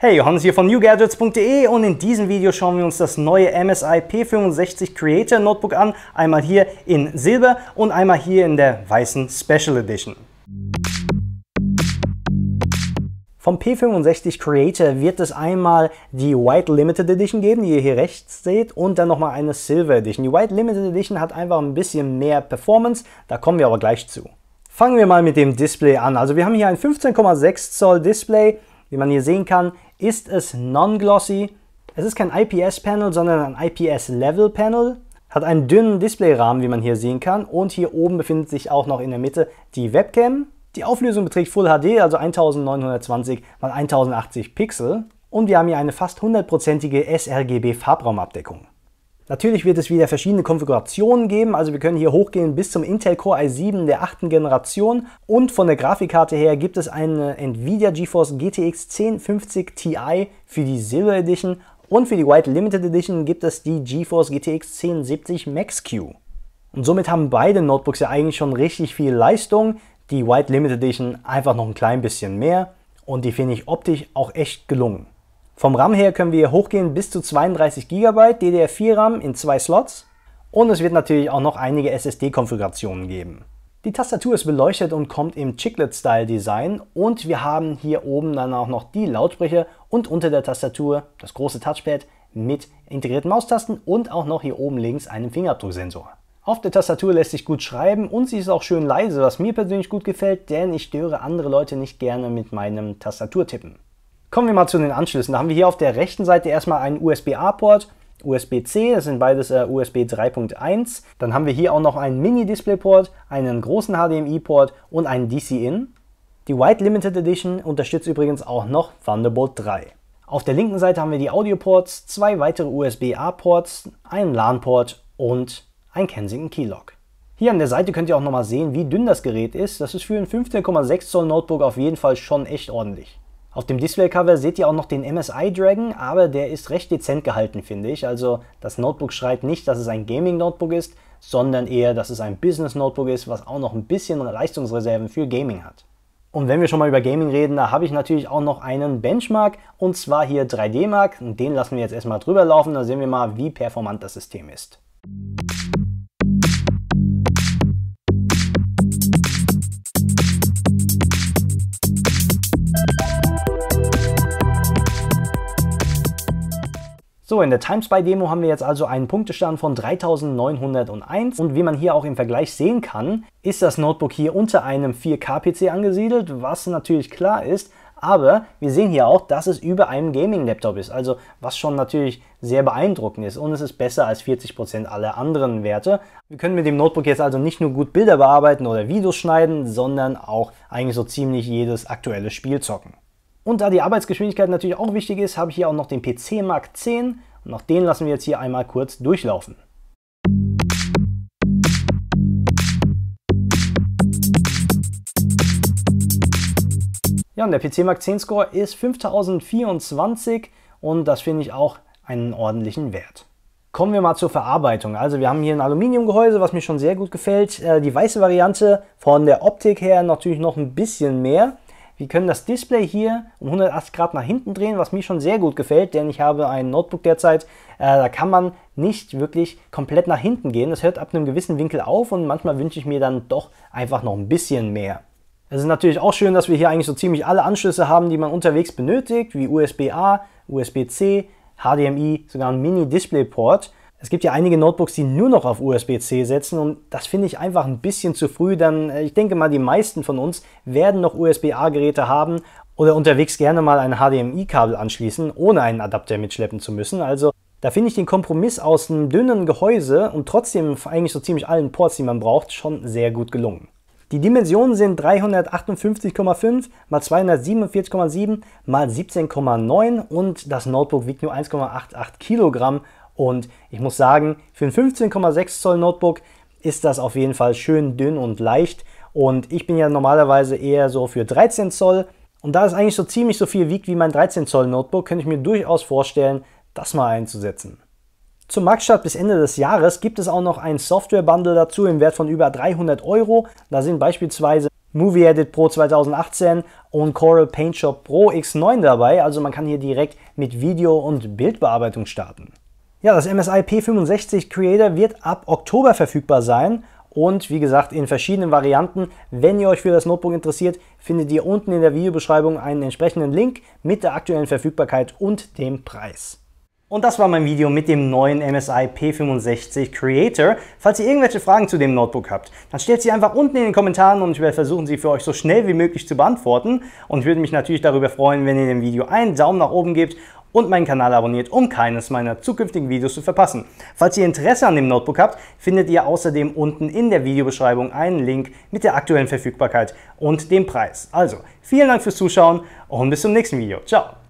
Hey, Johannes hier von newgadgets.de und in diesem Video schauen wir uns das neue MSI P65 Creator Notebook an, einmal hier in Silber und einmal hier in der weißen Special Edition. Vom P65 Creator wird es einmal die White Limited Edition geben, die ihr hier rechts seht, und dann nochmal eine Silver Edition. Die White Limited Edition hat einfach ein bisschen mehr Performance, da kommen wir aber gleich zu. Fangen wir mal mit dem Display an. Also wir haben hier ein 15,6 Zoll Display, wie man hier sehen kann, ist es non-glossy. Es ist kein IPS-Panel, sondern ein IPS-Level-Panel. Hat einen dünnen Displayrahmen, wie man hier sehen kann. Und hier oben befindet sich auch noch in der Mitte die Webcam. Die Auflösung beträgt Full HD, also 1920 x 1080 Pixel. Und wir haben hier eine fast hundertprozentige sRGB-Farbraumabdeckung. Natürlich wird es wieder verschiedene Konfigurationen geben, also wir können hier hochgehen bis zum Intel Core i7 der 8. Generation und von der Grafikkarte her gibt es eine Nvidia GeForce GTX 1050 Ti für die Silver Edition und für die White Limited Edition gibt es die GeForce GTX 1070 Max-Q. Und somit haben beide Notebooks ja eigentlich schon richtig viel Leistung, die White Limited Edition einfach noch ein klein bisschen mehr und die finde ich optisch auch echt gelungen. Vom RAM her können wir hochgehen bis zu 32 GB DDR4 RAM in zwei Slots und es wird natürlich auch noch einige SSD-Konfigurationen geben. Die Tastatur ist beleuchtet und kommt im Chiclet-Style-Design und wir haben hier oben dann auch noch die Lautsprecher und unter der Tastatur das große Touchpad mit integrierten Maustasten und auch noch hier oben links einen Fingerabdrucksensor. Auf der Tastatur lässt sich gut schreiben und sie ist auch schön leise, was mir persönlich gut gefällt, denn ich störe andere Leute nicht gerne mit meinem Tastaturtippen. Kommen wir mal zu den Anschlüssen. Da haben wir hier auf der rechten Seite erstmal einen USB-A-Port, USB-C, das sind beides äh, USB 3.1. Dann haben wir hier auch noch einen Mini-Display-Port, einen großen HDMI-Port und einen DC-In. Die White Limited Edition unterstützt übrigens auch noch Thunderbolt 3. Auf der linken Seite haben wir die Audio-Ports, zwei weitere USB-A-Ports, einen LAN-Port und ein Kensington Keylog. Hier an der Seite könnt ihr auch nochmal sehen, wie dünn das Gerät ist. Das ist für ein 15,6 Zoll Notebook auf jeden Fall schon echt ordentlich. Auf dem Display-Cover seht ihr auch noch den MSI Dragon, aber der ist recht dezent gehalten, finde ich. Also das Notebook schreit nicht, dass es ein Gaming-Notebook ist, sondern eher, dass es ein Business-Notebook ist, was auch noch ein bisschen Leistungsreserven für Gaming hat. Und wenn wir schon mal über Gaming reden, da habe ich natürlich auch noch einen Benchmark und zwar hier 3D Mark. Den lassen wir jetzt erstmal drüber laufen, dann sehen wir mal, wie performant das System ist. So, in der Timespy-Demo haben wir jetzt also einen Punktestand von 3901 und wie man hier auch im Vergleich sehen kann, ist das Notebook hier unter einem 4K-PC angesiedelt, was natürlich klar ist, aber wir sehen hier auch, dass es über einem Gaming-Laptop ist, also was schon natürlich sehr beeindruckend ist und es ist besser als 40% aller anderen Werte. Wir können mit dem Notebook jetzt also nicht nur gut Bilder bearbeiten oder Videos schneiden, sondern auch eigentlich so ziemlich jedes aktuelle Spiel zocken. Und da die Arbeitsgeschwindigkeit natürlich auch wichtig ist, habe ich hier auch noch den PC Mark 10 und auch den lassen wir jetzt hier einmal kurz durchlaufen. Ja, und der PC Mark 10 Score ist 5024 und das finde ich auch einen ordentlichen Wert. Kommen wir mal zur Verarbeitung. Also wir haben hier ein Aluminiumgehäuse, was mir schon sehr gut gefällt. Äh, die weiße Variante von der Optik her natürlich noch ein bisschen mehr. Wir können das Display hier um 180 Grad nach hinten drehen, was mir schon sehr gut gefällt, denn ich habe ein Notebook derzeit, äh, da kann man nicht wirklich komplett nach hinten gehen. Das hört ab einem gewissen Winkel auf und manchmal wünsche ich mir dann doch einfach noch ein bisschen mehr. Es ist natürlich auch schön, dass wir hier eigentlich so ziemlich alle Anschlüsse haben, die man unterwegs benötigt, wie USB-A, USB-C, HDMI, sogar ein Mini-Display-Port. Es gibt ja einige Notebooks, die nur noch auf USB-C setzen und das finde ich einfach ein bisschen zu früh, denn äh, ich denke mal, die meisten von uns werden noch USB-A-Geräte haben oder unterwegs gerne mal ein HDMI-Kabel anschließen, ohne einen Adapter mitschleppen zu müssen. Also da finde ich den Kompromiss aus einem dünnen Gehäuse und trotzdem eigentlich so ziemlich allen Ports, die man braucht, schon sehr gut gelungen. Die Dimensionen sind 358,5 x 247,7 x 17,9 und das Notebook wiegt nur 1,88 Kilogramm und ich muss sagen, für ein 15,6 Zoll Notebook ist das auf jeden Fall schön dünn und leicht. Und ich bin ja normalerweise eher so für 13 Zoll. Und da es eigentlich so ziemlich so viel wiegt wie mein 13 Zoll Notebook, könnte ich mir durchaus vorstellen, das mal einzusetzen. Zum Marktstart bis Ende des Jahres gibt es auch noch ein Software-Bundle dazu im Wert von über 300 Euro. Da sind beispielsweise Movie Edit Pro 2018 und Coral Paint Shop Pro X9 dabei. Also man kann hier direkt mit Video- und Bildbearbeitung starten. Ja, das MSI P65 Creator wird ab Oktober verfügbar sein und wie gesagt in verschiedenen Varianten. Wenn ihr euch für das Notebook interessiert, findet ihr unten in der Videobeschreibung einen entsprechenden Link mit der aktuellen Verfügbarkeit und dem Preis. Und das war mein Video mit dem neuen MSI P65 Creator. Falls ihr irgendwelche Fragen zu dem Notebook habt, dann stellt sie einfach unten in den Kommentaren und ich werde versuchen, sie für euch so schnell wie möglich zu beantworten. Und ich würde mich natürlich darüber freuen, wenn ihr dem Video einen Daumen nach oben gebt und meinen Kanal abonniert, um keines meiner zukünftigen Videos zu verpassen. Falls ihr Interesse an dem Notebook habt, findet ihr außerdem unten in der Videobeschreibung einen Link mit der aktuellen Verfügbarkeit und dem Preis. Also, vielen Dank fürs Zuschauen und bis zum nächsten Video. Ciao!